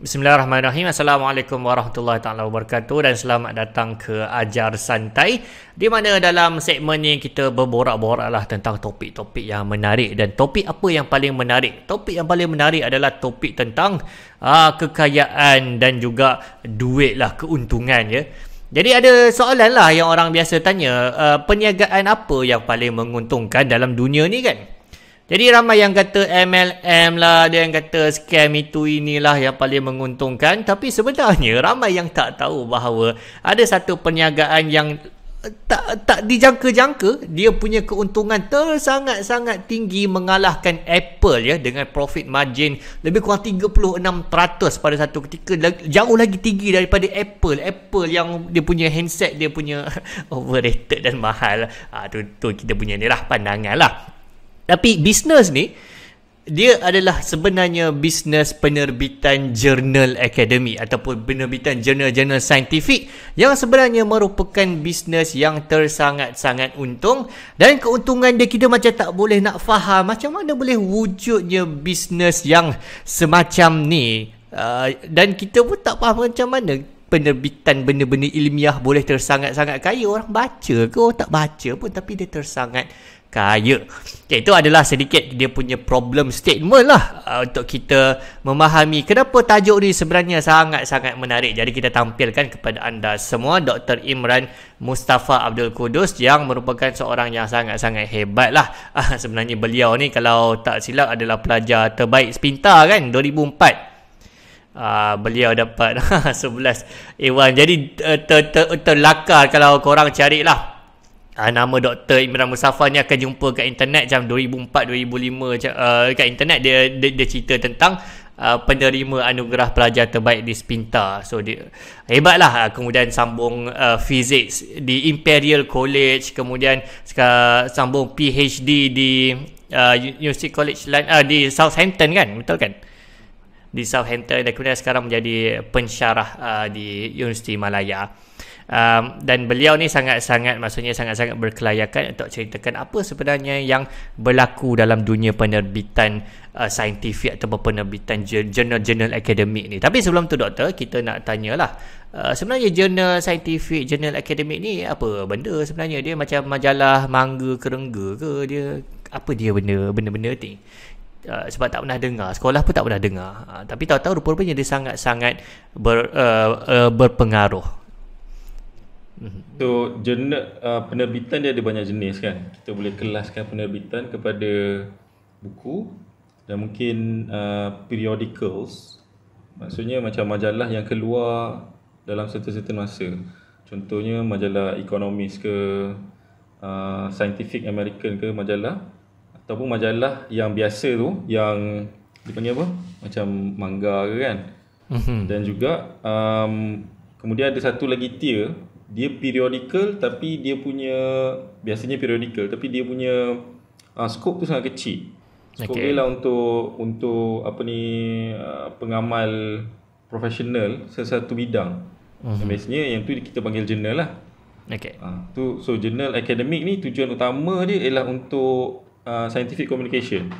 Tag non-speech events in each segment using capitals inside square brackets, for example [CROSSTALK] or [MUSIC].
Bismillahirrahmanirrahim. Assalamualaikum warahmatullahi taala wabarakatuh dan selamat datang ke Ajar Santai di mana dalam segmen ni kita berborak-boraklah tentang topik-topik yang menarik dan topik apa yang paling menarik? Topik yang paling menarik adalah topik tentang aa, ah, kekayaan dan juga duit lah keuntungan ya. Jadi ada soalan lah yang orang biasa tanya, aa, ah, perniagaan apa yang paling menguntungkan dalam dunia ni kan? Jadi ramai yang kata MLM lah, ada yang kata scam itu inilah yang paling menguntungkan. Tapi sebenarnya ramai yang tak tahu bahawa ada satu perniagaan yang eh, tak tak dijangka-jangka dia punya keuntungan tersangat-sangat tinggi mengalahkan Apple ya dengan profit margin lebih kurang 36% pada satu ketika jauh lagi tinggi daripada Apple Apple yang dia punya handset dia punya [LAUGHS] overrated dan mahal ha, tu, tu kita punya ni lah pandangan lah tapi bisnes ni dia adalah sebenarnya bisnes penerbitan jurnal akademik ataupun penerbitan jurnal-jurnal saintifik yang sebenarnya merupakan bisnes yang tersangat-sangat untung dan keuntungan dia kita macam tak boleh nak faham macam mana boleh wujudnya bisnes yang semacam ni uh, dan kita pun tak faham macam mana penerbitan benda-benda ilmiah boleh tersangat-sangat kaya orang baca ke orang tak baca pun tapi dia tersangat kaya. Okay, itu adalah sedikit dia punya problem statement lah uh, untuk kita memahami kenapa tajuk ni sebenarnya sangat-sangat menarik. Jadi kita tampilkan kepada anda semua Dr. Imran Mustafa Abdul Kudus yang merupakan seorang yang sangat-sangat hebat lah. Uh, sebenarnya beliau ni kalau tak silap adalah pelajar terbaik sepintar kan 2004. Uh, ah, beliau dapat 11 [LAUGHS] A1 Jadi ter, eh, ter, ter, terlakar kalau korang carilah uh, nama Dr. Imran Musafa ni akan jumpa kat internet jam 2004 2005 uh, kat internet dia dia, dia cerita tentang Uh, penerima anugerah pelajar terbaik di Spinta so dia hebatlah ah, kemudian sambung uh, physics di Imperial College kemudian sambung PhD di uh, University College uh, di Southampton kan betul kan di Southampton dan kemudian sekarang menjadi pensyarah uh, di University Malaya um, dan beliau ni sangat-sangat maksudnya sangat-sangat berkelayakan untuk ceritakan apa sebenarnya yang berlaku dalam dunia penerbitan uh, saintifik atau penerbitan jurnal-jurnal akademik ni. Tapi sebelum tu doktor, kita nak tanyalah. Uh, sebenarnya jurnal saintifik, jurnal akademik ni apa benda sebenarnya? Dia macam majalah mangga kerengga ke dia apa dia benda benda-benda ni? Uh, sebab tak pernah dengar sekolah pun tak pernah dengar uh, tapi tahu-tahu rupa-rupanya dia sangat-sangat ber, uh, uh, berpengaruh Mhm. So jena, uh, penerbitan dia ada banyak jenis kan Kita boleh kelaskan penerbitan kepada buku Dan mungkin uh, periodicals Maksudnya macam majalah yang keluar dalam satu-satu masa Contohnya majalah Economist ke uh, Scientific American ke majalah Ataupun majalah yang biasa tu Yang dipanggil apa? Macam manga ke kan? Mhm. Dan juga um, kemudian ada satu lagi tier dia periodical tapi dia punya biasanya periodical tapi dia punya uh, scope tu sangat kecil. Scope okay. dia lah untuk untuk apa ni uh, pengamal profesional sesuatu bidang. Uh-huh. Biasanya yang tu kita panggil jurnal lah. Okay. Uh, tu so jurnal akademik ni tujuan utama dia ialah untuk uh, scientific communication.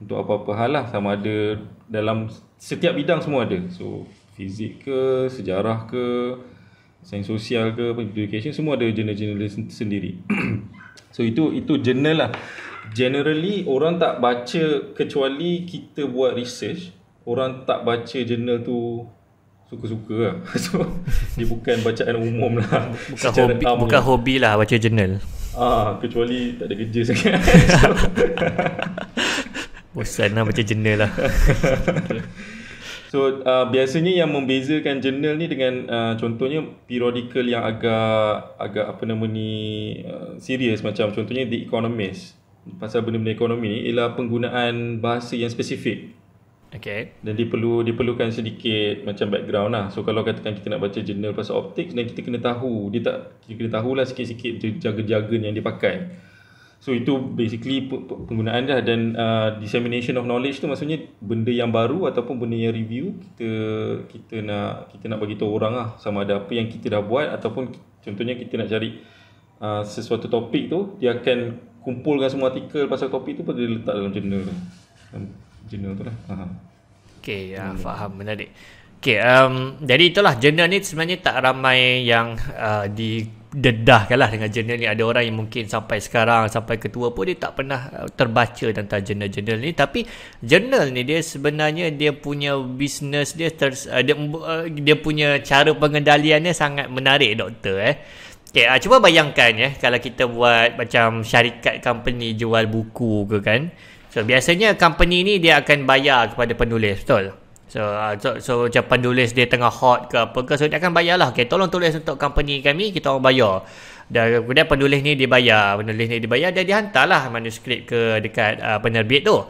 Untuk apa-apa hal lah sama ada dalam setiap bidang semua ada. So fizik ke, sejarah ke, sains sosial ke education semua ada jurnal-jurnal sendiri [CLEARS THROAT] so itu itu jurnal lah generally orang tak baca kecuali kita buat research orang tak baca jurnal tu suka-suka lah. [LAUGHS] so dia bukan bacaan umum lah bukan [LAUGHS] hobi tamu. bukan hobi lah baca jurnal ah kecuali tak ada kerja sangat so, [LAUGHS] bosan lah baca jurnal lah So uh, biasanya yang membezakan jurnal ni dengan uh, contohnya periodical yang agak agak apa nama ni uh, serius macam contohnya The Economist pasal benda-benda ekonomi ni ialah penggunaan bahasa yang spesifik. Okay. Dan dia perlu diperlukan sedikit macam background lah. So kalau katakan kita nak baca jurnal pasal optik dan kita kena tahu dia tak kita kena tahulah sikit-sikit jaga-jaga yang dia pakai. So itu basically penggunaan dia dan uh, dissemination of knowledge tu maksudnya benda yang baru ataupun benda yang review kita kita nak kita nak bagi tahu orang lah sama ada apa yang kita dah buat ataupun contohnya kita nak cari uh, sesuatu topik tu dia akan kumpulkan semua artikel pasal topik tu pada letak dalam jurnal tu. Dalam jurnal tu lah. Aha. Okay, ya, ah, hmm. faham menarik. Okay, um, jadi itulah jurnal ni sebenarnya tak ramai yang uh, di dedahkan lah dengan jurnal ni ada orang yang mungkin sampai sekarang sampai ketua pun dia tak pernah uh, terbaca tentang jurnal-jurnal ni tapi jurnal ni dia sebenarnya dia punya bisnes dia ter, uh, dia, uh, dia punya cara pengendaliannya sangat menarik doktor eh okay, uh, cuba bayangkan ya eh, kalau kita buat macam syarikat company jual buku ke kan so biasanya company ni dia akan bayar kepada penulis betul So, uh, so, so macam penulis dia tengah hot ke apa ke So dia akan bayar lah Okay tolong tulis untuk company kami Kita orang bayar Dan kemudian penulis ni dibayar Penulis ni dibayar Dia lah manuskrip ke dekat uh, penerbit tu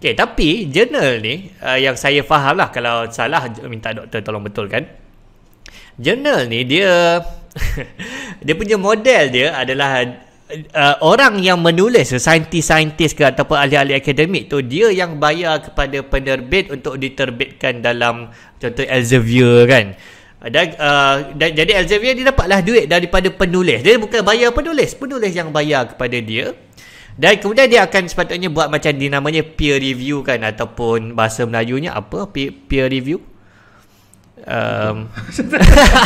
Okay tapi jurnal ni uh, Yang saya faham lah Kalau salah minta doktor tolong betulkan Jurnal ni dia [LAUGHS] Dia punya model dia adalah uh, orang yang menulis saintis-saintis ke ataupun ahli-ahli akademik tu dia yang bayar kepada penerbit untuk diterbitkan dalam contoh Elsevier kan uh, dan, uh, dan jadi Elsevier dia dapatlah duit daripada penulis dia bukan bayar penulis penulis yang bayar kepada dia dan kemudian dia akan sepatutnya buat macam dinamanya peer review kan ataupun bahasa Melayunya apa peer review Um,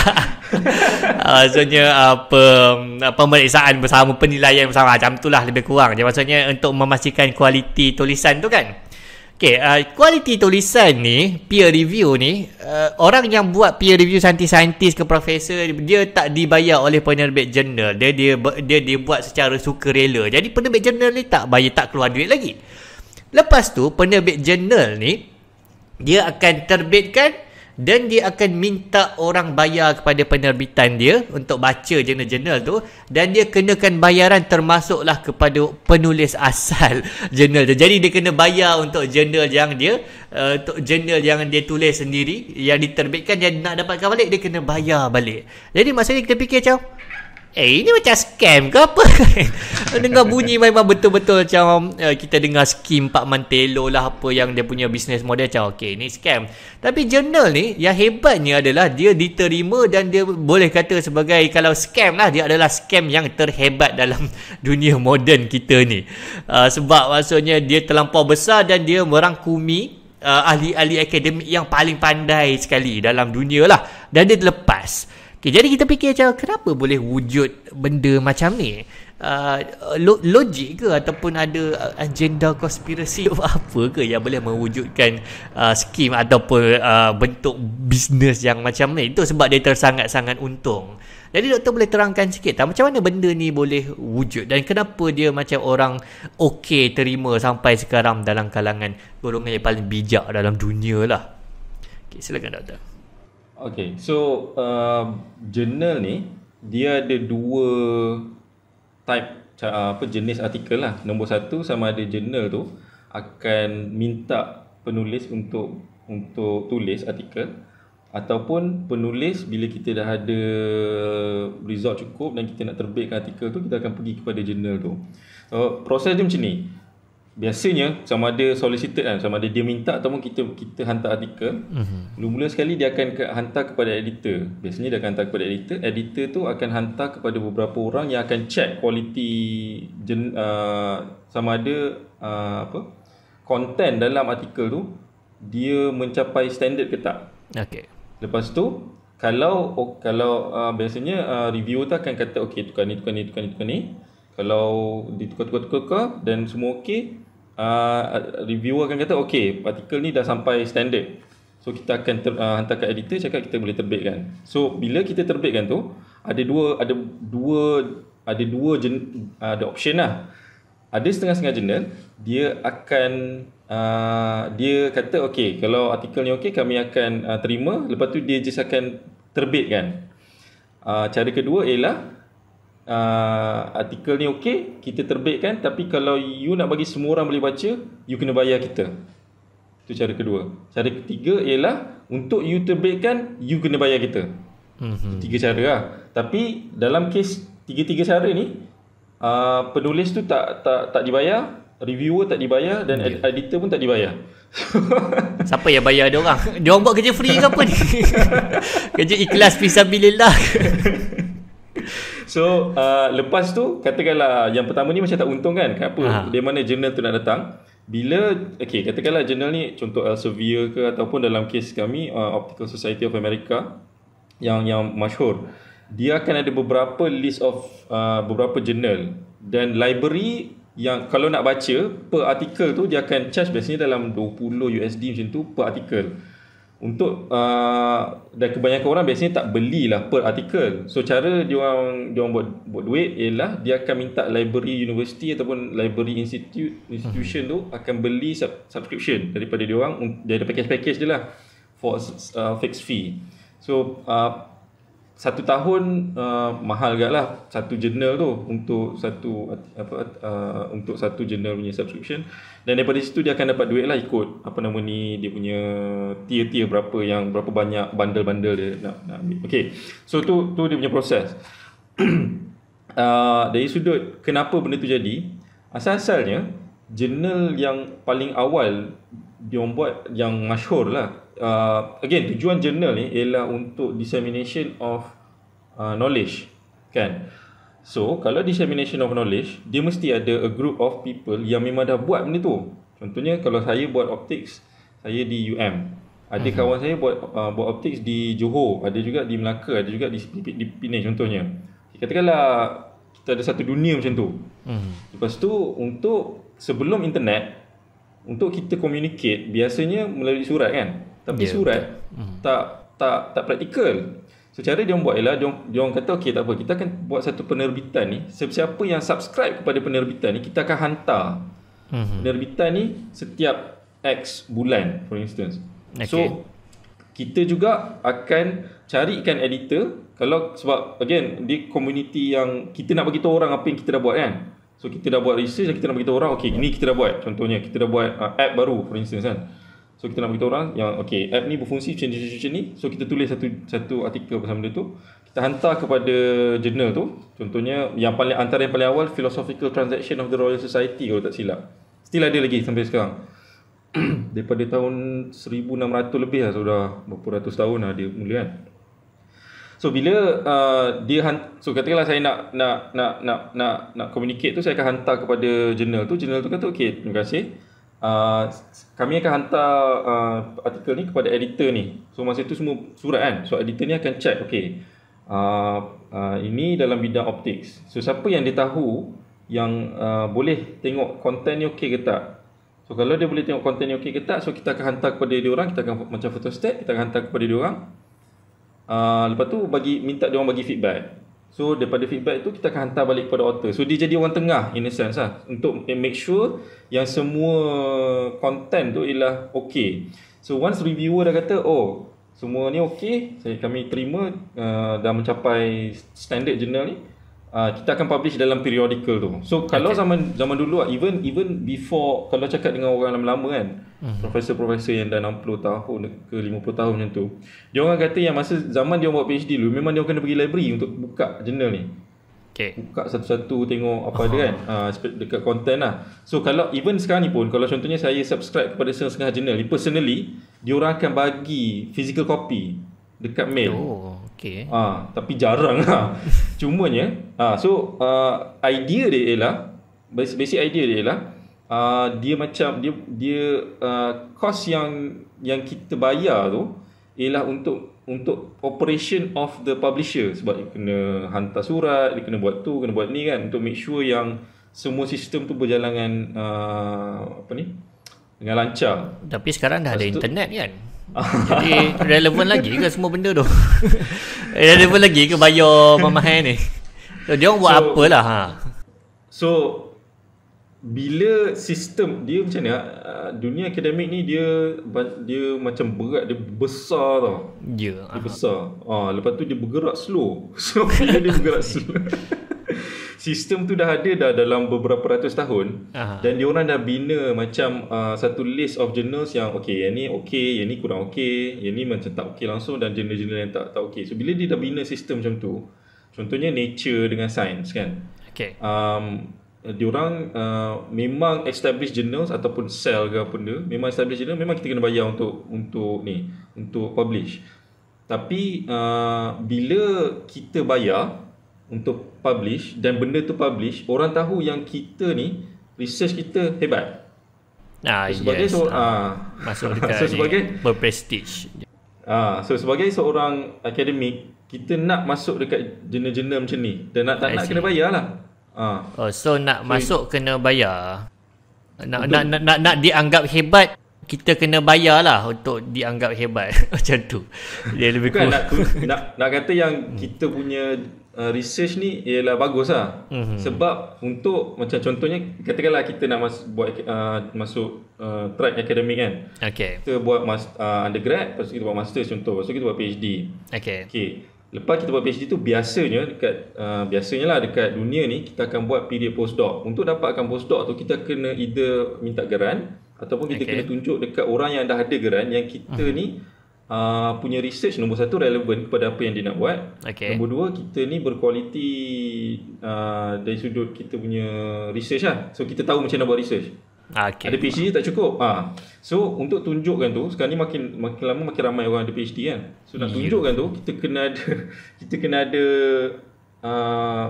[LAUGHS] maksudnya apa uh, um, pemeriksaan bersama penilaian bersama ah, macam itulah lebih kurang. Jadi maksudnya untuk memastikan kualiti tulisan tu kan. Okey, uh, kualiti tulisan ni peer review ni uh, orang yang buat peer review saintis-saintis ke profesor dia tak dibayar oleh penerbit jurnal. Dia dia dia dibuat secara sukarela. Jadi penerbit jurnal ni tak bayar tak keluar duit lagi. Lepas tu penerbit jurnal ni dia akan terbitkan dan dia akan minta orang bayar kepada penerbitan dia untuk baca jurnal-jurnal tu dan dia kenakan bayaran termasuklah kepada penulis asal [LAUGHS] jurnal tu. Jadi dia kena bayar untuk jurnal yang dia uh, untuk jurnal yang dia tulis sendiri yang diterbitkan dia nak dapatkan balik dia kena bayar balik. Jadi maksudnya kita fikir macam Eh ini macam scam ke apa [LAUGHS] Dengar bunyi memang betul-betul macam uh, Kita dengar skim Pak Mantelo lah Apa yang dia punya bisnes model Macam okay ini scam Tapi jurnal ni Yang hebatnya adalah Dia diterima dan dia boleh kata sebagai Kalau scam lah Dia adalah scam yang terhebat dalam [LAUGHS] Dunia moden kita ni uh, Sebab maksudnya dia terlampau besar Dan dia merangkumi uh, Ahli-ahli akademik yang paling pandai sekali Dalam dunia lah Dan dia terlepas. Okay, jadi kita fikir macam kenapa boleh wujud benda macam ni? Uh, logik ke ataupun ada agenda konspirasi [LAUGHS] apa ke yang boleh mewujudkan uh, skim ataupun uh, bentuk bisnes yang macam ni? Itu sebab dia tersangat-sangat untung. Jadi doktor boleh terangkan sikit tak macam mana benda ni boleh wujud dan kenapa dia macam orang okey terima sampai sekarang dalam kalangan golongan yang paling bijak dalam dunia lah. Okay, silakan doktor. Okay, so uh, journal ni dia ada dua type apa jenis artikel lah. Nombor satu sama ada journal tu akan minta penulis untuk untuk tulis artikel ataupun penulis bila kita dah ada result cukup dan kita nak terbitkan artikel tu kita akan pergi kepada journal tu. So, proses dia macam ni biasanya sama ada solicited kan sama ada dia minta ataupun kita kita hantar artikel mm-hmm. sekali dia akan ke, hantar kepada editor biasanya dia akan hantar kepada editor editor tu akan hantar kepada beberapa orang yang akan check quality uh, sama ada uh, apa content dalam artikel tu dia mencapai standard ke tak okey lepas tu kalau oh, kalau uh, biasanya uh, reviewer tu akan kata okay tukar ni tukar ni tukar ni tukar ni kalau ditukar-tukar-tukar dan semua okey Ah, Review akan kata okey artikel ni dah sampai standard so kita akan ter, uh, ah, hantar ke editor cakap kita boleh terbitkan so bila kita terbitkan tu ada dua ada dua ada dua jen, uh, ada option lah ada setengah-setengah jurnal dia akan uh, dia kata okey kalau artikel ni okey kami akan uh, terima lepas tu dia just akan terbitkan uh, cara kedua ialah uh, artikel ni okey, kita terbitkan tapi kalau you nak bagi semua orang boleh baca, you kena bayar kita. Itu cara kedua. Cara ketiga ialah untuk you terbitkan, you kena bayar kita. Mm-hmm. Tiga cara lah. Tapi dalam kes tiga-tiga cara ni, uh, penulis tu tak tak tak dibayar, reviewer tak dibayar dan okay. editor pun tak dibayar. [LAUGHS] Siapa yang bayar dia orang? Dia orang buat kerja free ke apa ni? [LAUGHS] kerja ikhlas fisabilillah ke? [LAUGHS] So uh, lepas tu katakanlah yang pertama ni macam tak untung kan? Kenapa? Ha. Dari mana jurnal tu nak datang? Bila okay katakanlah jurnal ni contoh Elsevier ke ataupun dalam kes kami uh, Optical Society of America yang yang masyur dia akan ada beberapa list of uh, beberapa jurnal dan library yang kalau nak baca per artikel tu dia akan charge biasanya dalam 20 USD macam tu per artikel untuk uh, dan kebanyakan orang biasanya tak belilah per artikel. So cara dia orang dia orang buat buat duit ialah dia akan minta library university ataupun library institute institution tu akan beli sub, subscription daripada dia orang dia ada package-package dia lah for uh, fixed fee. So uh, satu tahun uh, mahal lah satu jurnal tu untuk satu apa uh, untuk satu jurnal punya subscription dan daripada situ dia akan dapat duit lah ikut apa nama ni dia punya tier-tier berapa yang berapa banyak bundle-bundle dia nak nak ambil okey so tu tu dia punya proses [CLEARS THROAT] uh, dari sudut kenapa benda tu jadi asal-asalnya jurnal yang paling awal dia buat yang masyur lah uh, again tujuan jurnal ni ialah untuk dissemination of uh, knowledge kan so kalau dissemination of knowledge dia mesti ada a group of people yang memang dah buat benda tu contohnya kalau saya buat optics saya di UM ada mhm. kawan saya buat uh, buat optics di Johor ada juga di Melaka ada juga di di, di Penang contohnya katakanlah kita ada satu dunia macam tu hmm. lepas tu untuk sebelum internet untuk kita communicate biasanya melalui surat kan tapi yeah, surat betul. Hmm. tak tak tak praktikal. So cara dia orang buat ialah dia orang, kata okey tak apa kita akan buat satu penerbitan ni siapa-siapa yang subscribe kepada penerbitan ni kita akan hantar mm-hmm. penerbitan ni setiap X bulan for instance. Okay. So kita juga akan carikan editor kalau sebab again di community yang kita nak bagi tahu orang apa yang kita dah buat kan. So kita dah buat research dan kita nak bagi tahu orang okey Ini kita dah buat contohnya kita dah buat uh, app baru for instance kan. So kita nak beritahu orang yang okay, app ni berfungsi macam ni, macam ni. So kita tulis satu satu artikel pasal benda tu. Kita hantar kepada jurnal tu. Contohnya yang paling antara yang paling awal Philosophical Transaction of the Royal Society kalau tak silap. Still ada lagi sampai sekarang. [CLEARS THROAT] Daripada tahun 1600 lebih lah sudah beberapa ratus tahun lah dia mula kan. So bila uh, dia hant- so katakanlah saya nak nak nak nak nak nak communicate tu saya akan hantar kepada jurnal tu. Jurnal tu kata okey, terima kasih. Ah, kami akan hantar uh, artikel ni kepada editor ni. So masa itu semua surat kan. So editor ni akan check okey. Uh, ah, uh, ini dalam bidang optics. So siapa yang dia tahu yang uh, boleh tengok konten ni okey ke tak. So kalau dia boleh tengok konten ni okey ke tak, so kita akan hantar kepada dia orang, kita akan macam photostat, kita akan hantar kepada dia orang. Uh, lepas tu bagi minta dia orang bagi feedback. So daripada feedback tu kita akan hantar balik kepada author. So dia jadi orang tengah in a sense lah untuk make sure yang semua content tu ialah okay. So once reviewer dah kata oh semua ni okay, kami terima uh, dah mencapai standard journal ni uh, kita akan publish dalam periodikal tu. So kalau zaman zaman dulu even even before kalau cakap dengan orang lama-lama kan, mm-hmm. profesor-profesor yang dah 60 tahun ke 50 tahun macam tu, dia orang kata yang masa zaman dia buat PhD dulu memang dia orang kena pergi library untuk buka jurnal ni. Okay. Buka satu-satu tengok apa uh-huh. dia kan uh, dekat content lah. So kalau even sekarang ni pun kalau contohnya saya subscribe kepada setengah jurnal, personally dia orang akan bagi physical copy dekat mail. Oh. Okay. Ha, ah, tapi jarang lah. [LAUGHS] Cumanya. Ha, so, uh, idea dia ialah, basic, basic idea dia ialah, uh, dia macam, dia, dia uh, cost yang yang kita bayar tu, ialah untuk untuk operation of the publisher sebab dia kena hantar surat dia kena buat tu kena buat ni kan untuk make sure yang semua sistem tu berjalan dengan uh, apa ni dengan lancar tapi sekarang dah Lepas ada tu, internet kan jadi relevan lagi ke semua benda tu? Eh, relevan lagi ke bayar mamahan ni? So, dia orang buat so, apalah ha? So bila sistem dia macam ni ah, dunia akademik ni dia dia macam berat dia besar tau. Ya. Yeah, dia aha. besar. Ah lepas tu dia bergerak slow. [LAUGHS] So dia bergerak [LAUGHS] slow sistem tu dah ada dah dalam beberapa ratus tahun Aha. dan orang dah bina macam uh, satu list of journals yang okey yang ni okey yang ni kurang okey yang ni macam tak okey langsung dan jurnal-jurnal yang tak tak okey so bila dia dah bina sistem macam tu contohnya nature dengan science kan okey um diorang uh, memang establish journals ataupun sell ke apa benda memang establish journal memang kita kena bayar untuk untuk ni untuk publish tapi uh, bila kita bayar untuk publish dan benda tu publish orang tahu yang kita ni research kita hebat. Ah so, sebagai So, ah masuk [LAUGHS] dekat so, sebagai berprestige. Ah so sebagai seorang akademik kita nak masuk dekat jurnal-jurnal macam ni dan nak tak nak kena bayarlah. Ah. Oh so nak so, masuk kena bayar. Nak, nak nak nak nak dianggap hebat kita kena bayar lah untuk dianggap hebat [LAUGHS] macam tu. Dia lebih Bukan, nak, nak nak kata yang kita punya Uh, research ni ialah bagus lah mm-hmm. sebab untuk macam contohnya katakanlah kita nak mas, buat uh, masuk uh, track akademik kan okay. kita buat mas, uh, undergrad lepas kita buat master contoh lepas kita buat PhD okay. Okay. lepas kita buat PhD tu biasanya dekat uh, biasanya lah dekat dunia ni kita akan buat period postdoc untuk dapatkan postdoc tu kita kena either minta geran ataupun kita okay. kena tunjuk dekat orang yang dah ada geran yang kita mm-hmm. ni uh, punya research nombor satu relevan kepada apa yang dia nak buat. Okay. Nombor dua kita ni berkualiti uh, dari sudut kita punya research lah. So kita tahu macam mana buat research. Okay. Ada PhD tak cukup. Ah. So untuk tunjukkan tu sekarang ni makin makin lama makin ramai orang ada PhD kan. So nak yeah. tunjukkan tu kita kena ada [LAUGHS] kita kena ada uh,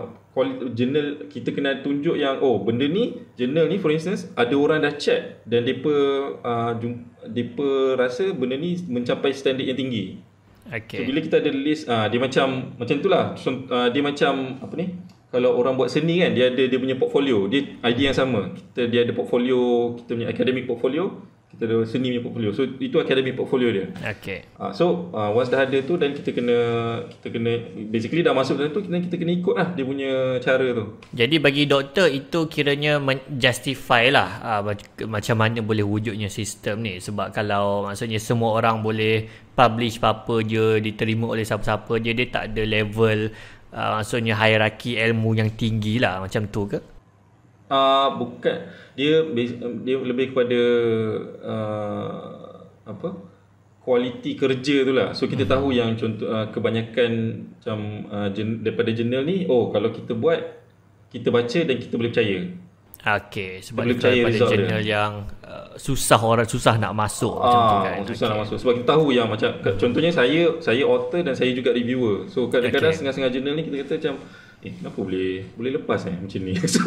journal kita kena tunjuk yang oh benda ni journal ni for instance ada orang dah check dan depa depa ah, rasa benda ni mencapai standard yang tinggi. Okay. So bila kita ada list uh, dia macam macam itulah so, uh, dia macam apa ni? Kalau orang buat seni kan dia ada dia punya portfolio. Dia idea yang sama. Kita dia ada portfolio, kita punya academic portfolio kita ada seni punya portfolio so itu academy portfolio dia okey uh, ah, so uh, once dah ada tu dan kita kena kita kena basically dah masuk dalam tu kita kita kena ikut lah dia punya cara tu jadi bagi doktor itu kiranya men- justify lah uh, macam mana boleh wujudnya sistem ni sebab kalau maksudnya semua orang boleh publish apa-apa je diterima oleh siapa-siapa je dia tak ada level uh, maksudnya hierarki ilmu yang tinggi lah macam tu ke uh, bukan dia dia lebih kepada uh, apa kualiti kerja tu lah so kita hmm. tahu yang contoh uh, kebanyakan macam uh, jen, daripada jurnal ni oh kalau kita buat kita baca dan kita boleh percaya Okay, sebab kita pada jurnal yang uh, susah orang susah nak masuk ah, macam tu ah, kan. susah okay. nak masuk. Sebab kita tahu yang macam contohnya saya saya author dan saya juga reviewer. So kadang-kadang okay. sengaja-sengaja jurnal ni kita kata macam eh kenapa boleh boleh lepas eh macam ni [LAUGHS] so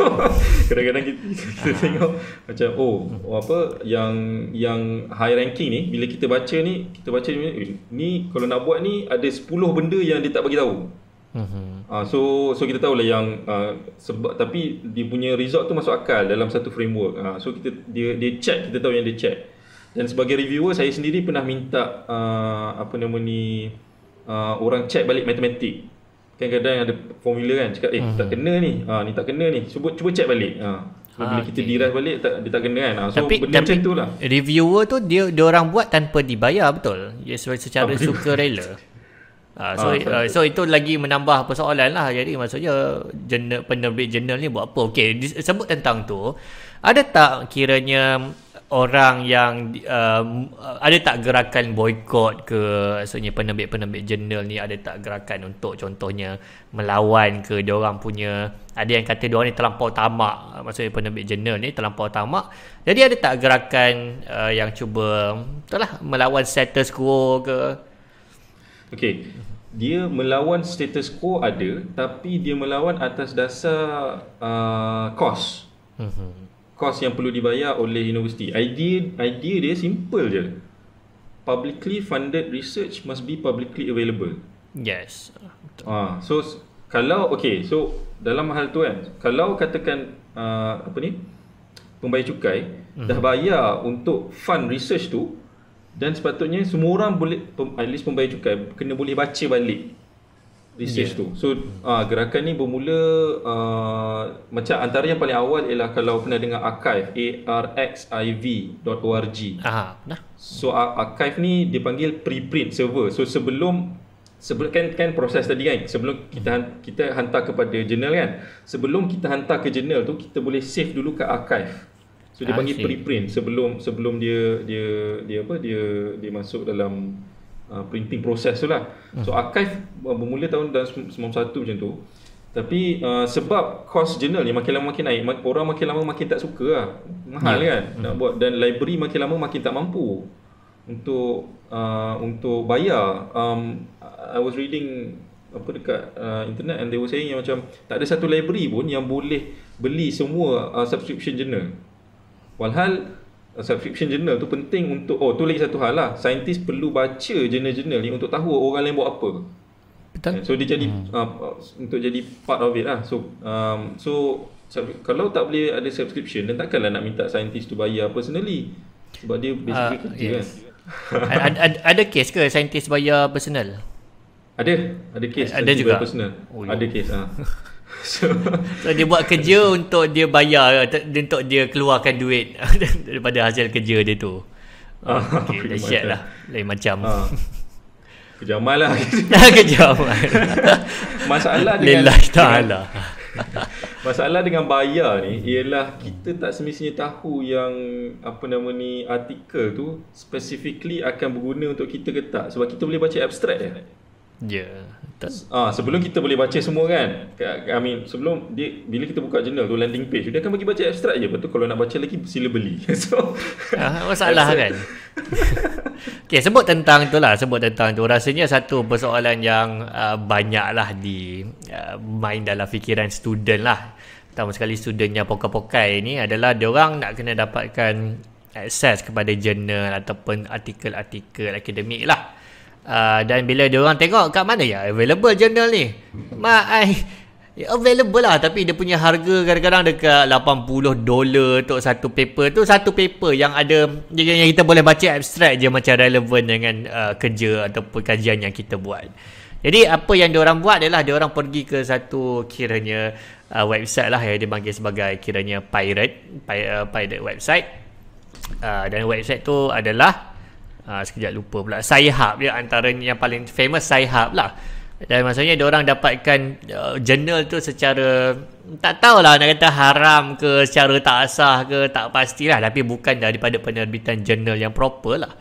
kadang-kadang kita, kita ah. tengok macam oh, oh apa yang yang high ranking ni bila kita baca ni kita baca ni eh, ni kalau nak buat ni ada 10 benda yang dia tak bagi tahu uh, so so kita tahu lah yang uh, sebab tapi dia punya result tu masuk akal dalam satu framework uh, so kita dia dia check kita tahu yang dia check dan sebagai reviewer saya sendiri pernah minta uh, apa nama ni uh, orang check balik matematik kadang-kadang ada formula kan cakap eh uh tak hmm. kena ni ha ni tak kena ni cuba cuba check balik ha, ha bila ah, kita okay. diras balik tak dia tak kena kan ha, so tapi, benda tapi macam tu lah reviewer tu dia dia orang buat tanpa dibayar betul ya yes, secara ha, ah, suka rela Uh, so, ah, uh, so itu lagi menambah persoalan lah Jadi maksudnya jurnal, Penerbit jurnal ni buat apa Okay Sebut tentang tu Ada tak kiranya orang yang uh, uh, ada tak gerakan boykot ke maksudnya penerbit-penerbit jurnal ni ada tak gerakan untuk contohnya melawan ke dia orang punya ada yang kata dia orang ni terlampau tamak maksudnya penerbit jurnal ni terlampau tamak jadi ada tak gerakan uh, yang cuba itulah melawan status quo ke okey dia melawan status quo ada tapi dia melawan atas dasar uh, cost mhm kos yang perlu dibayar oleh universiti. Idea idea dia simple je. Publicly funded research must be publicly available. Yes. Ah, so kalau okay, so dalam hal tu kan, kalau katakan uh, apa ni? Pembayar cukai mm dah bayar untuk fund research tu dan sepatutnya semua orang boleh at least pembayar cukai kena boleh baca balik di stage yeah. tu. So uh, gerakan ni bermula uh, macam antara yang paling awal ialah kalau pernah dengar archive arxiv.org. Aha, nah. So uh, archive ni dipanggil preprint server. So sebelum sebelum kan, kan proses tadi kan sebelum kita kita hantar kepada jurnal kan sebelum kita hantar ke jurnal tu kita boleh save dulu ke archive so dia panggil preprint sebelum sebelum dia dia dia apa dia dia masuk dalam uh, printing process tu lah. Hmm. So archive uh, bermula tahun 1991 macam tu. Tapi uh, sebab cost journal ni makin lama makin naik, mak- orang makin lama makin tak suka lah. Mahal yeah. kan hmm. nak buat dan library makin lama makin tak mampu untuk uh, untuk bayar. Um, I was reading apa dekat uh, internet and they were saying yang macam tak ada satu library pun yang boleh beli semua uh, subscription journal. Walhal subscription journal tu penting untuk oh tu lagi satu hal lah saintis perlu baca jurnal-jurnal ni untuk tahu orang lain buat apa Betul. so dia jadi hmm. uh, untuk jadi part of it lah so um, so kalau tak boleh ada subscription dan takkanlah nak minta saintis tu bayar personally sebab dia basically uh, kerja kan? yes. kan ada, ada, ada case ke saintis bayar personal ada ada case ada juga personal oh, ya. ada case ah [LAUGHS] so, [LAUGHS] so dia buat kerja untuk dia bayar untuk dia keluarkan duit [LAUGHS] daripada hasil kerja dia tu ah, oh, okay, dah siap lah lain macam uh. Kejamal lah ah. Kejamal lah. [LAUGHS] Masalah dengan Lelah Masalah dengan bayar ni Ialah kita tak semestinya tahu yang Apa nama ni artikel tu Specifically akan berguna untuk kita ke tak Sebab kita boleh baca abstract je Yeah. Ya, ah, sebelum kita boleh baca semua kan? I mean, sebelum dia bila kita buka jurnal tu landing page, dia akan bagi baca abstrak je. Betul kalau nak baca lagi sila beli. [LAUGHS] so, ah, masalah kan. [LAUGHS] okay, sebut tentang tu lah, sebut tentang tu. Rasanya satu persoalan yang uh, banyaklah di uh, main dalam fikiran student lah. Pertama sekali student yang pokai-pokai ni adalah dia orang nak kena dapatkan akses kepada jurnal ataupun artikel-artikel akademik lah. Uh, dan bila dia orang tengok kat mana ya available journal ni. Mak ya, available lah tapi dia punya harga kadang-kadang dekat 80 dolar untuk satu paper tu satu paper yang ada yang, yang kita boleh baca abstract je macam relevan dengan uh, kerja ataupun kajian yang kita buat. Jadi apa yang dia orang buat adalah dia orang pergi ke satu kiranya uh, website lah yang dia sebagai kiranya pirate pirate, pirate website. Uh, dan website tu adalah Ah ha, sekejap lupa pula. Sci-Hub dia ya, antara yang paling famous Sci-Hub lah. Dan maksudnya orang dapatkan uh, ya, journal tu secara tak tahulah nak kata haram ke secara tak sah ke tak pastilah tapi bukan daripada penerbitan journal yang proper lah.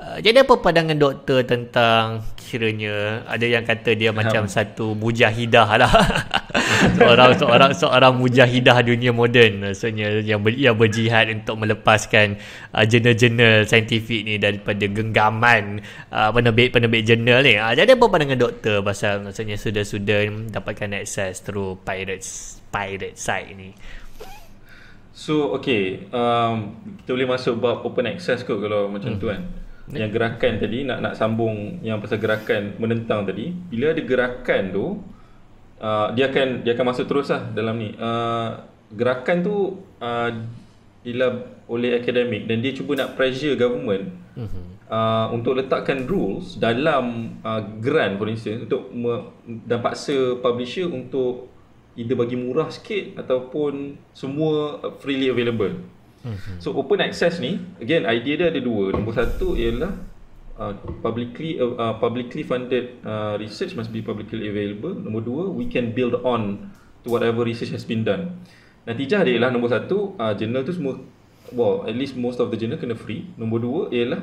Ha, jadi apa pandangan doktor tentang kiranya ada yang kata dia macam um. satu mujahidah lah. [LAUGHS] seorang seorang seorang mujahidah dunia moden maksudnya yang ber, yang berjihad untuk melepaskan uh, jurnal-jurnal saintifik ni daripada genggaman uh, penerbit-penerbit jurnal ni. Uh, jadi apa pandangan doktor pasal maksudnya sudah-sudah dapatkan akses through pirates pirate site ni. So okay um, Kita boleh masuk bab open access kot Kalau macam hmm. tu kan ya. Yang gerakan tadi Nak nak sambung Yang pasal gerakan Menentang tadi Bila ada gerakan tu Ah, dia akan dia akan masuk terus lah dalam ni uh, gerakan tu uh, ah, dilab oleh akademik dan dia cuba nak pressure government uh, untuk letakkan rules dalam uh, grant for instance untuk me- dan paksa publisher untuk either bagi murah sikit ataupun semua freely available mhm. so open access ni again idea dia ada dua nombor satu ialah Uh, publicly uh, uh, publicly funded uh, research must be publicly available. Nombor dua, we can build on to whatever research has been done. Natijah dia ialah nombor satu, uh, jurnal tu semua, well, at least most of the journal kena free. Nombor dua ialah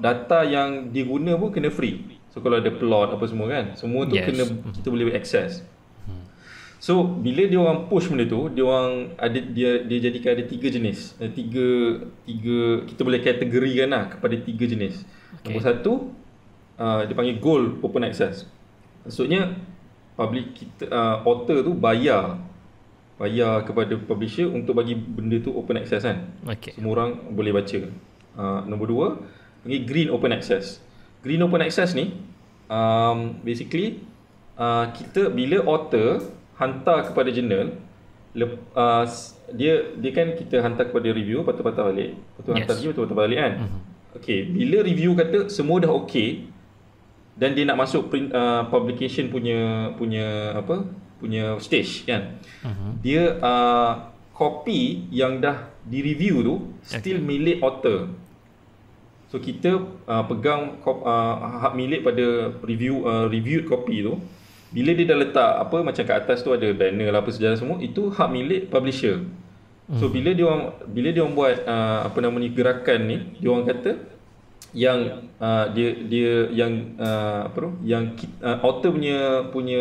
data yang diguna pun kena free. So kalau ada plot apa semua kan, semua tu yes. kena hmm. kita boleh access. Hmm. So bila dia orang push benda tu, dia orang ada dia dia jadikan ada tiga jenis. Ada tiga tiga kita boleh kategorikan lah kepada tiga jenis. Okay. Nombor satu, uh, dia panggil gold open access. Maksudnya, public kita, uh, author tu bayar bayar kepada publisher untuk bagi benda tu open access kan. Okay. Semua orang boleh baca. Uh, nombor dua, panggil green open access. Green open access ni, um, basically, uh, kita bila author hantar kepada jurnal, lep, uh, dia dia kan kita hantar kepada review patut-patut balik. Patut yes. hantar lagi patut-patut balik kan. Mm-hmm. Okay, bila review kata semua dah okay dan dia nak masuk print, uh, publication punya punya apa punya stage kan uh-huh. dia uh, copy yang dah di review tu still okay. milik author so kita uh, pegang uh, hak milik pada review uh, reviewed copy tu bila dia dah letak apa macam kat atas tu ada banner lah apa sejarah semua itu hak milik publisher So mhm. bila dia orang bila dia orang buat uh, apa nama ni gerakan ni, dia orang kata yang uh, dia dia yang uh, apa tu yang uh, author punya punya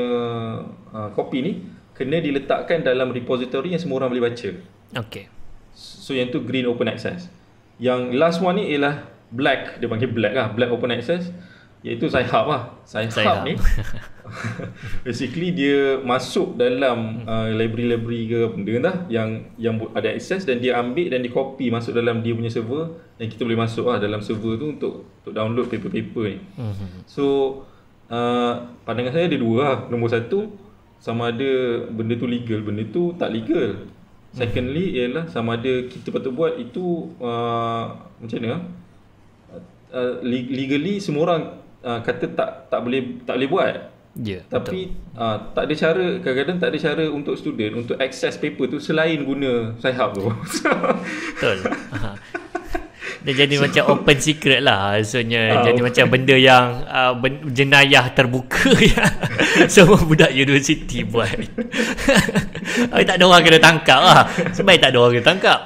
uh, copy ni kena diletakkan dalam repository yang semua orang boleh baca. Okay. So yang tu green open access. Yang last one ni ialah black dia panggil black lah, black open access. Iaitu sci-hub lah Sci-hub, sci ni [LAUGHS] Basically dia masuk dalam hmm. uh, Library-library ke benda entah Yang yang ada access Dan dia ambil dan di copy Masuk dalam dia punya server Dan kita boleh masuk lah dalam server tu Untuk untuk download paper-paper ni hmm. So uh, Pandangan saya ada dua lah Nombor satu Sama ada benda tu legal Benda tu tak legal Secondly hmm. ialah sama ada kita patut buat itu uh, Macam mana uh, uh legally semua orang Ah, kata tak tak boleh tak boleh buat. Ya. Yeah, Tapi uh, tak ada cara kadang-kadang tak ada cara untuk student untuk access paper tu selain guna Sci-Hub tu. [LAUGHS] betul. [LAUGHS] Dia jadi so, macam open secret lah Maksudnya uh, jadi okay. macam benda yang uh, ben- Jenayah terbuka [LAUGHS] ya. Semua budak universiti buat Tapi tak ada orang kena tangkap lah Sebab tak ada orang kena tangkap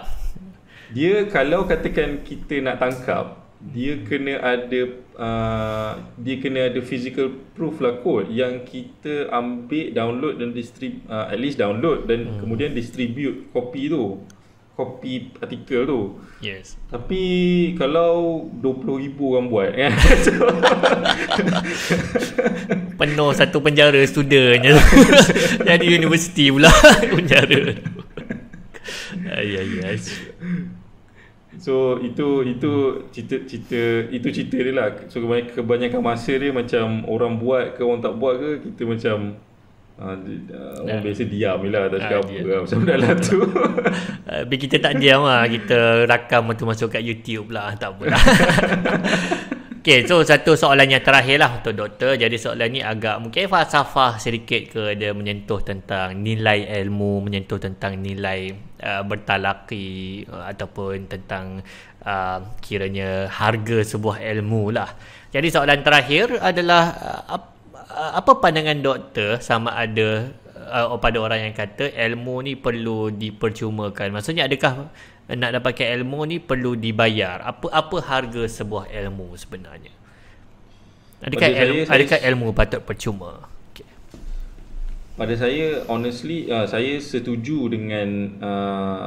Dia kalau katakan kita nak tangkap dia kena ada uh, dia kena ada physical proof lah kod yang kita ambil download dan distrib uh, at least download dan hmm. kemudian distribute copy tu copy artikel tu yes tapi kalau 20000 orang buat kan [LAUGHS] penuh satu penjara studentnya [LAUGHS] jadi universiti pula [LAUGHS] penjara ay ay ay So itu itu cerita cerita itu cerita dia lah. So kebanyakan masa dia macam orang buat ke orang tak buat ke kita macam Uh, orang ya. biasa diam je lah Tak cakap apa Macam mana lah tu [LAUGHS] ah, Tapi kita tak diam lah Kita rakam tu masuk kat YouTube lah Tak apa lah [LAUGHS] Okay, so satu soalan yang terakhir lah untuk doktor. Jadi soalan ni agak mungkin falsafah sedikit ke dia menyentuh tentang nilai ilmu, menyentuh tentang nilai uh, bertalaki uh, ataupun tentang uh, kiranya harga sebuah ilmu lah. Jadi soalan terakhir adalah uh, uh apa pandangan doktor sama ada uh, pada orang yang kata ilmu ni perlu dipercumakan? Maksudnya adakah nak dapatkan ilmu ni perlu dibayar. Apa apa harga sebuah ilmu sebenarnya? Adakah pada ilmu saya, adakah saya, ilmu patut percuma? Okay. Pada saya honestly uh, saya setuju dengan uh,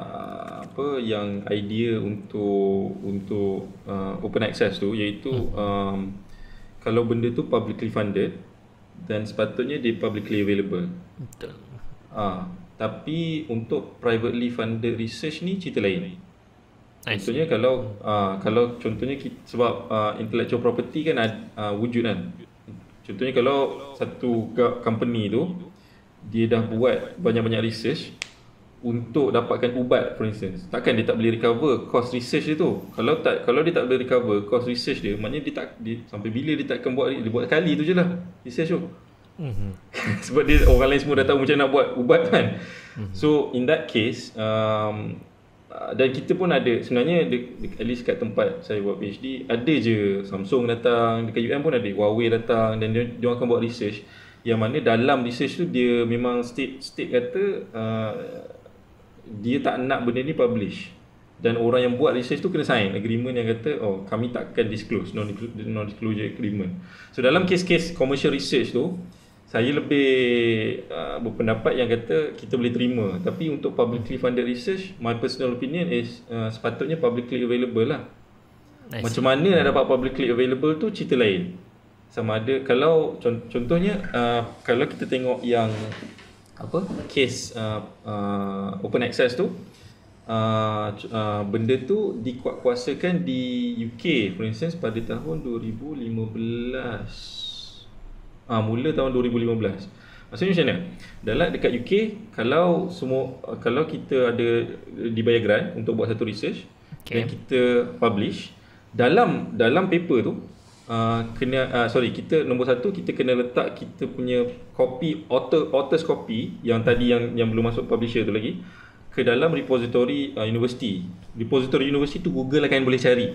apa yang idea untuk untuk uh, open access tu iaitu hmm. um, kalau benda tu publicly funded dan sepatutnya dia publicly available. Betul. Ah. Tapi untuk privately funded research ni cerita lain. Contohnya kalau uh, kalau contohnya kita, sebab uh, intellectual property kan uh, wujud kan. Contohnya kalau satu company tu dia dah buat banyak-banyak research untuk dapatkan ubat for instance takkan dia tak boleh recover cost research dia tu kalau tak kalau dia tak boleh recover cost research dia maknanya dia tak dia, sampai bila dia takkan buat dia buat sekali tu je lah research tu Mm-hmm. [LAUGHS] sebab dia orang lain semua dah tahu macam nak buat ubat kan mm-hmm. so in that case um, uh, dan kita pun ada sebenarnya at least kat tempat saya buat PhD ada je Samsung datang dekat UM pun ada Huawei datang dan dia, dia akan buat research yang mana dalam research tu dia memang state state kata uh, dia tak nak benda ni publish dan orang yang buat research tu kena sign agreement yang kata oh kami takkan disclose non non disclosure agreement so dalam kes-kes commercial research tu saya lebih uh, berpendapat yang kata kita boleh terima tapi untuk publicly funded research my personal opinion is uh, sepatutnya publicly available lah nice. macam mana nak dapat publicly available tu cerita lain sama ada kalau contohnya uh, kalau kita tengok yang apa case uh, uh, open access tu Uh, uh, benda tu dikuatkuasakan di UK for instance pada tahun 2015 Ah ha, mula tahun 2015. Maksudnya macam mana? Dalam dekat UK kalau semua ah, kalau kita ada eh, dibayar grant untuk buat satu research okay. dan kita publish dalam dalam paper tu Uh, kena uh, sorry kita nombor satu kita kena letak kita punya copy author author's copy yang tadi yang yang belum masuk publisher tu lagi ke dalam repository uh, university repository university tu Google akan boleh cari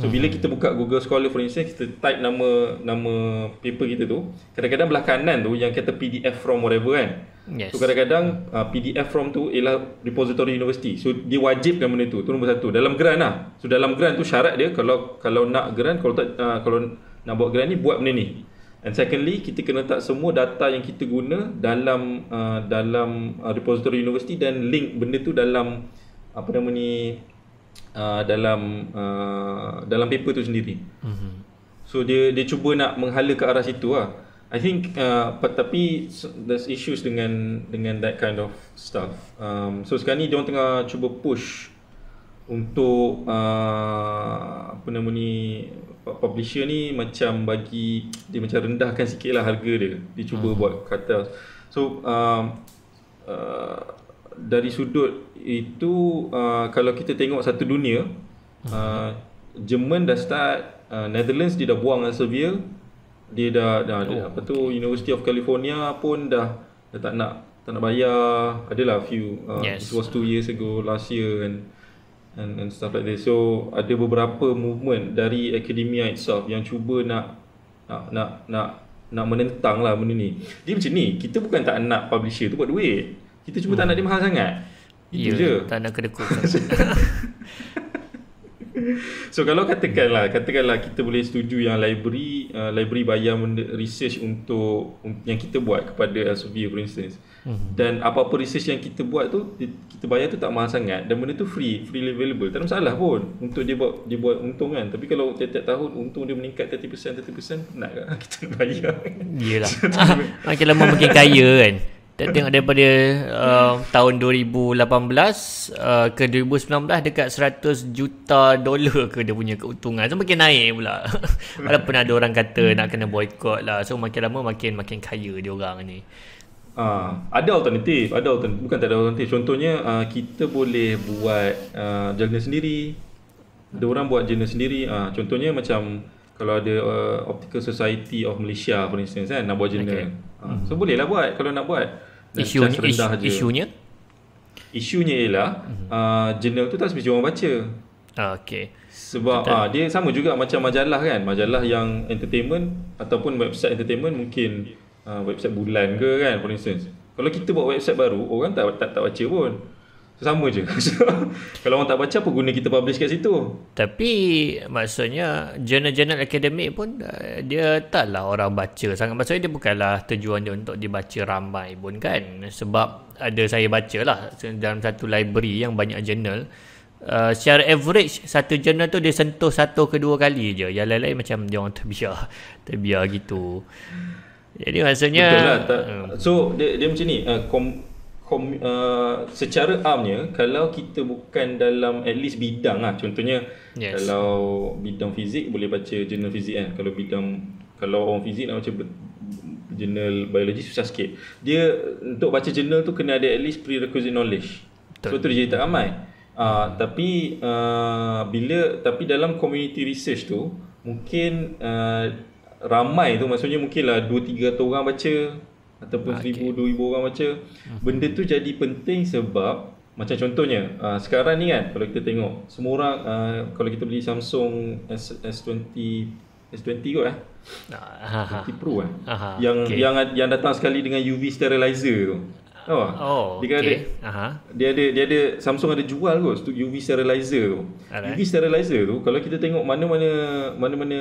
So bila kita buka Google Scholar for instance kita type nama nama paper kita tu kadang-kadang belah kanan tu yang kata PDF from whatever kan. Yes. So kadang-kadang uh, PDF from tu ialah repository university. So dia wajibkan benda tu. Tu nombor satu. Dalam grant lah. So dalam grant tu syarat dia kalau kalau nak grant kalau tak uh, kalau nak buat grant ni buat benda ni. And secondly, kita kena letak semua data yang kita guna dalam uh, dalam uh, repository university dan link benda tu dalam apa nama ni Uh, dalam uh, dalam paper tu sendiri. Mm-hmm. So dia dia cuba nak menghala ke arah situ lah. I think uh, tapi there's issues dengan dengan that kind of stuff. Um, so sekarang ni dia orang tengah cuba push untuk uh, apa nama ni publisher ni macam bagi dia macam rendahkan sikit lah harga dia dia cuba uh-huh. buat kata so um, uh, dari sudut itu uh, kalau kita tengok satu dunia uh, dah start uh, Netherlands dia dah buang Elsevier dia dah, dah oh, apa okay. tu University of California pun dah, dah tak nak tak nak bayar adalah few uh, yes. it was 2 years ago last year and, and and stuff like this so ada beberapa movement dari academia itself yang cuba nak nak nak nak, nak menentang lah benda ni dia macam ni kita bukan tak nak publisher tu buat duit kita cuba hmm. tak nak dia mahal sangat. Itu yeah, je. Tak nak kedekut. [LAUGHS] so kalau katakanlah, katakanlah kita boleh setuju yang library uh, library bayar research untuk um, yang kita buat kepada SOV for instance. Hmm. Dan apa-apa research yang kita buat tu kita bayar tu tak mahal sangat dan benda tu free, free available. Tak ada masalah pun untuk dia buat dia buat untung kan. Tapi kalau tiap-tiap tahun untung dia meningkat 30% 30% nak [LAUGHS] kita bayar. Iyalah. [LAUGHS] Makin lama makin kaya kan. Dan tengok daripada uh, tahun 2018 uh, ke 2019 dekat 100 juta dolar ke dia punya keuntungan. So makin naik pula. [LAUGHS] Walaupun ada orang kata nak kena boycott lah. So makin lama makin makin kaya dia orang ni. Uh, ada alternatif, ada alternatif. Bukan tak ada alternatif. Contohnya uh, kita boleh buat uh, ah, jalan sendiri. Ada orang buat jenis sendiri. Uh, contohnya macam kalau ada uh, Optical Society of Malaysia for instance kan nak buat jenis. Okay. Hmm. So boleh lah buat kalau nak buat. isu rendah isu, Isunya? Isunya ialah hmm. uh, jurnal tu tak sempat orang baca. Ah, okay. Sebab ah, dia sama juga macam majalah kan. Majalah yang entertainment ataupun website entertainment mungkin uh, website bulan ke kan for instance. Kalau kita buat website baru, orang tak tak, tak baca pun sama je. [LAUGHS] Kalau orang tak baca apa guna kita publish kat situ? Tapi maksudnya jurnal-jurnal akademik pun eh, dia taklah orang baca sangat. Maksudnya dia bukanlah tujuan dia untuk dibaca ramai pun kan. Sebab ada saya baca lah dalam satu library yang banyak jurnal. Uh, eh, secara average satu jurnal tu dia sentuh satu ke dua kali je. Yang lain-lain macam dia orang terbiar. [LAUGHS] Terbiar gitu. Jadi maksudnya... Betul lah. Tak, uh, so dia, dia macam ni. Uh, eh, kom- kom, uh, secara amnya kalau kita bukan dalam at least bidang lah contohnya yes. kalau bidang fizik boleh baca jurnal fizik kan kalau bidang kalau orang fizik nak baca jurnal biologi susah sikit dia untuk baca jurnal tu kena ada at least prerequisite knowledge sebab tu dia jadi tak ramai uh, tapi uh, bila tapi dalam community research tu mungkin uh, ramai tu maksudnya mungkinlah 2-3 orang baca ataupun ah, seribu dua ribu orang baca hmm. benda tu jadi penting sebab macam contohnya uh, sekarang ni kan kalau kita tengok semua orang uh, kalau kita beli Samsung S, S20 S20 kot eh S20 Pro eh yang okay. yang yang datang sekali dengan UV sterilizer tu Oh, oh, dia okay. ada. Dia ada dia ada Samsung ada jual kot tu UV sterilizer tu. Alright. UV sterilizer tu kalau kita tengok mana-mana mana-mana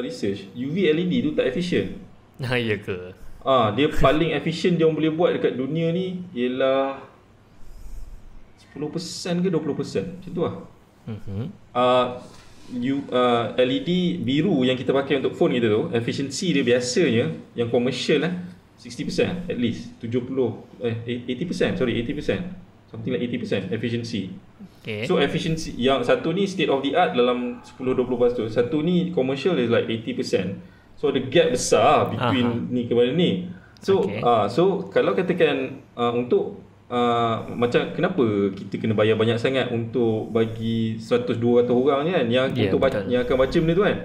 research, UV LED tu tak efisien. Ha ya ke? Ah, ha, dia paling efisien dia boleh buat dekat dunia ni ialah 10% ke 20% macam tu lah. Mhm. Ah, you uh, ah, LED biru yang kita pakai untuk phone kita tu, efisiensi dia biasanya yang commercial lah eh, 60% at least, 70 eh 80%, sorry 80%. Something like 80% efisiensi. Okay. So efficiency yang satu ni state of the art dalam 10 20% tu. Satu ni commercial is like 80%. So the gap besar lah between uh ni kepada ni. So okay. uh, so kalau katakan uh, untuk uh, macam kenapa kita kena bayar banyak sangat untuk bagi 100 200 orang kan yang yeah, untuk baca, yang akan baca benda tu kan.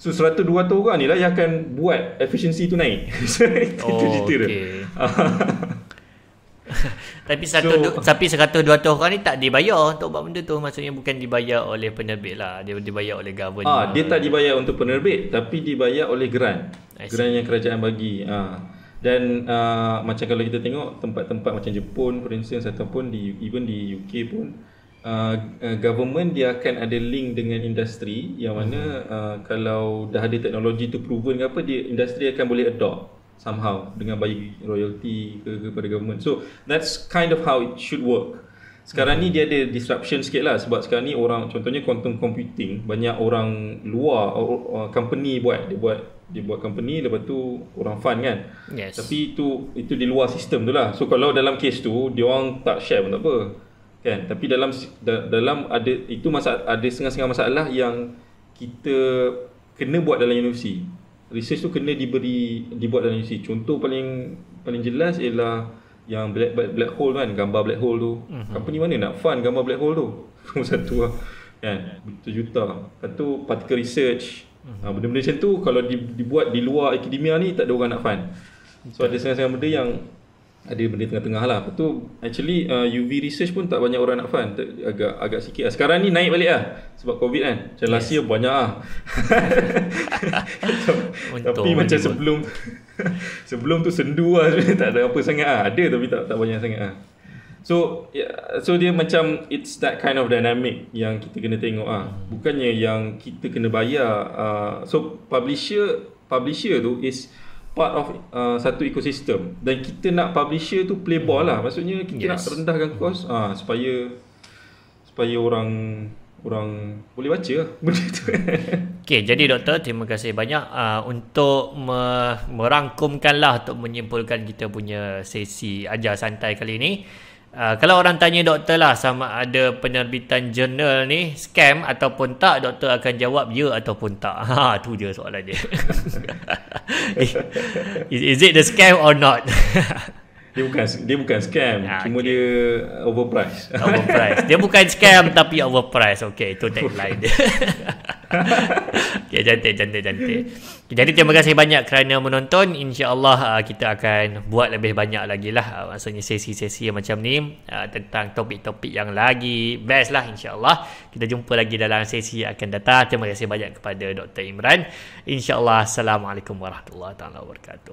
So 100 200 orang ni lah yang akan buat efisiensi tu naik. [LAUGHS] oh, itu cerita dia. Oh, okay. [LAUGHS] Tapi satu so, tapi 100 200 orang ni tak dibayar untuk buat benda tu. Maksudnya bukan dibayar oleh penerbit lah. Dia dibayar oleh government. Ah, lah. dia tak dibayar untuk penerbit tapi dibayar oleh grant. Grant yang kerajaan bagi. Ah. Dan ah, macam kalau kita tengok tempat-tempat macam Jepun, for instance ataupun di even di UK pun Uh, government dia akan ada link dengan industri yang mana uh, kalau dah ada teknologi tu proven ke apa dia industri akan boleh adopt somehow dengan bayi royalty ke kepada government. So that's kind of how it should work. Sekarang hmm. ni dia ada disruption sikit lah sebab sekarang ni orang contohnya quantum computing banyak orang luar or, or, company buat dia buat dia buat company lepas tu orang fun kan yes. tapi itu itu di luar sistem tu lah so kalau dalam case tu dia orang tak share pun tak apa kan tapi dalam da, dalam ada itu masa ada setengah-setengah masalah yang kita kena buat dalam universiti research tu kena diberi dibuat dalam universiti. Contoh paling paling jelas ialah yang black black, black hole kan, gambar black hole tu. Mm-hmm. Company mana nak fund gambar black hole tu? [LAUGHS] Nombor satu lah. Kan? Yeah, juta. Lepas tu particle research. Mm-hmm. Ha, benda macam tu kalau dibuat di luar akademia ni tak ada orang nak fund. So ada sengaja benda yang ada benda tengah-tengah lah Lepas tu actually uh, UV research pun tak banyak orang nak fund Agak agak sikit lah Sekarang ni naik balik lah Sebab covid kan Macam yes. last year banyak lah [LAUGHS] Tapi macam sebelum [LAUGHS] Sebelum tu sendu lah sebenarnya [LAUGHS] Tak ada apa sangat lah Ada tapi tak tak banyak sangat lah So ya, so dia macam It's that kind of dynamic Yang kita kena tengok lah hmm. Bukannya yang kita kena bayar uh, So publisher Publisher tu is part of uh, satu ekosistem dan kita nak publisher tu play ball lah maksudnya kita yes. nak rendahkan kos hmm. uh, supaya supaya orang orang boleh baca lah [LAUGHS] benda tu Okay, jadi doktor terima kasih banyak uh, untuk me- merangkumkan lah untuk menyimpulkan kita punya sesi ajar santai kali ini Ah, kalau orang tanya doktor lah sama ada penerbitan jurnal ni scam ataupun tak, doktor akan jawab ya ataupun tak. [LAUGHS] Ha, tu je soalan dia. [LAUGHS] is, is it the scam or not? [LAUGHS] dia bukan dia bukan scam ah, cuma okay. dia overpriced overpriced dia bukan scam tapi overpriced okey itu tagline dia [LAUGHS] okey jante, jante. cantik jadi terima kasih banyak kerana menonton Insya Allah ah, kita akan buat lebih banyak lagi lah ah, maksudnya sesi-sesi yang macam ni ah, tentang topik-topik yang lagi best lah Allah kita jumpa lagi dalam sesi yang akan datang terima kasih banyak kepada Dr Imran Insya Allah. assalamualaikum warahmatullahi taala wabarakatuh